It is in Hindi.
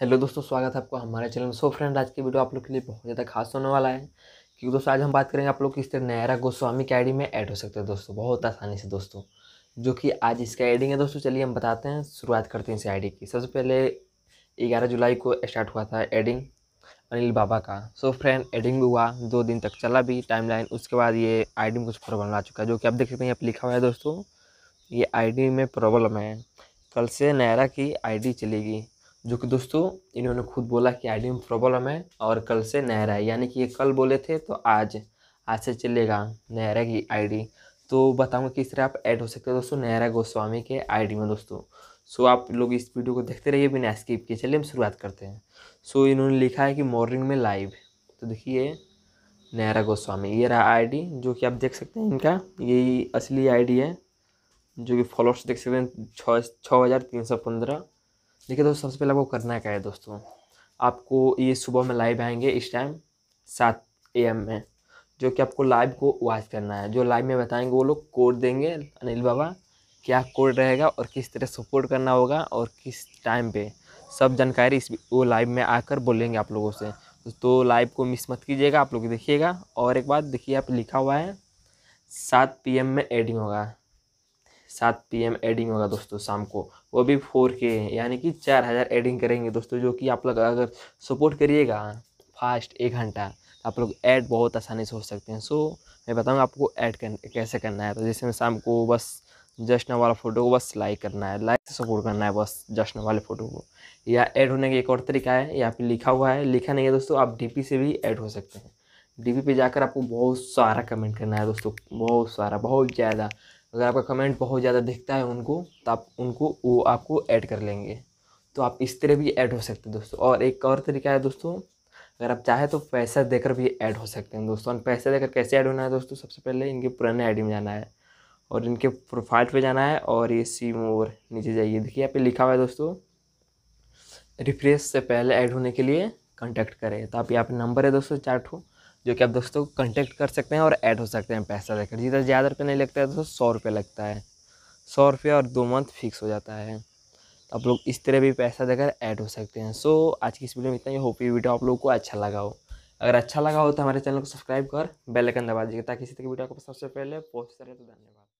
हेलो दोस्तों स्वागत है आपको हमारे चैनल में सो फ्रेंड आज की वीडियो आप लोग के लिए बहुत ज़्यादा खास होने वाला है क्योंकि दोस्तों आज हम बात करेंगे आप लोग किस तरह नायरा गोस्वामी के आई में ऐड हो सकते हैं दोस्तों बहुत आसानी से दोस्तों जो कि आज इसका एडिंग है दोस्तों चलिए हम बताते हैं शुरुआत करते हैं इस आई की सबसे पहले ग्यारह जुलाई को स्टार्ट हुआ था एडिंग अनिल बाबा का सो फ्रेंड एडिंग भी हुआ दो दिन तक चला भी टाइम उसके बाद ये आई में कुछ प्रॉब्लम आ चुका है जो कि आप देख सकते हैं यहाँ लिखा हुआ है दोस्तों ये आई में प्रॉब्लम है कल से नायरा की आई चलेगी जो कि दोस्तों इन्होंने खुद बोला कि में प्रॉब्लम है और कल से नहरा है यानी कि ये कल बोले थे तो आज आज से चलेगा नहरा की आईडी तो बताऊंगा किस तरह आप ऐड हो सकते हो दोस्तों नहरा गोस्वामी के आईडी में दोस्तों सो आप लोग इस वीडियो को देखते रहिए बिना स्किप किए चलिए हम शुरुआत करते हैं सो इन्होंने लिखा है कि मॉर्निंग में लाइव तो देखिए नहरा गोस्वामी ये रहा आईडी जो कि आप देख सकते हैं इनका यही असली आईडी है जो कि फॉलोअर्स देख सकते हैं छः छः हज़ार तीन सौ पंद्रह देखिए दोस्तों सबसे पहले आपको करना क्या है दोस्तों आपको ये सुबह में लाइव आएंगे इस टाइम सात ए एम में जो कि आपको लाइव को वॉच करना है जो लाइव में बताएंगे वो लोग कोड देंगे अनिल बाबा क्या कोड रहेगा और किस तरह सपोर्ट करना होगा और किस टाइम पे सब जानकारी इस वो लाइव में आकर बोलेंगे आप लोगों से तो लाइव को मिस मत कीजिएगा आप लोग देखिएगा और एक बात देखिए आप लिखा हुआ है सात पी में एडिंग होगा सात एम एडिंग होगा दोस्तों शाम को वो भी फोर के यानी कि चार हज़ार एडिंग करेंगे दोस्तों जो कि आप लोग अगर सपोर्ट करिएगा फास्ट एक घंटा तो आप लोग ऐड बहुत आसानी से हो सकते हैं सो मैं बताऊँगा आपको ऐड कर, कैसे करना है तो जैसे मैं शाम को बस जश्न वाला फ़ोटो को बस लाइक करना है लाइक से सपोर्ट करना है बस जश्न वाले फ़ोटो को या ऐड होने का एक और तरीका है यहाँ पे लिखा हुआ है लिखा नहीं है दोस्तों आप डी से भी ऐड हो सकते हैं डीपी पे जाकर आपको बहुत सारा कमेंट करना है दोस्तों बहुत सारा बहुत ज़्यादा अगर आपका कमेंट बहुत ज़्यादा दिखता है उनको तो आप उनको वो आपको ऐड कर लेंगे तो आप इस तरह भी ऐड हो सकते हैं दोस्तों और एक और तरीका है दोस्तों अगर आप चाहें तो पैसा देकर भी ऐड हो सकते हैं दोस्तों और पैसा देकर कैसे ऐड होना है दोस्तों सबसे पहले इनके पुराने आईडी में जाना है और इनके प्रोफाइल पे जाना है और ये सी मोर नीचे जाइए देखिए यहाँ पे लिखा हुआ है दोस्तों रिफ्रेश से पहले ऐड होने के लिए कॉन्टैक्ट करें तो आप यहाँ पर नंबर है दोस्तों चार्ट हो जो कि आप दोस्तों कंटेक्ट कर सकते हैं और ऐड हो सकते हैं पैसा देकर जिधर ज़्यादा रुपये नहीं लगता है दोस्तों सौ रुपये लगता है सौ रुपये और दो मंथ फिक्स हो जाता है तो आप लोग इस तरह भी पैसा देकर ऐड हो सकते हैं सो आज की इस वीडियो में इतना ही होप ये वीडियो आप लोग को अच्छा लगा हो अगर अच्छा लगा हो तो हमारे चैनल को सब्सक्राइब कर बेल आइकन दबा दीजिएगा ताकि इसी तरह की वीडियो आपको सबसे पहले पोस्ट करें तो धन्यवाद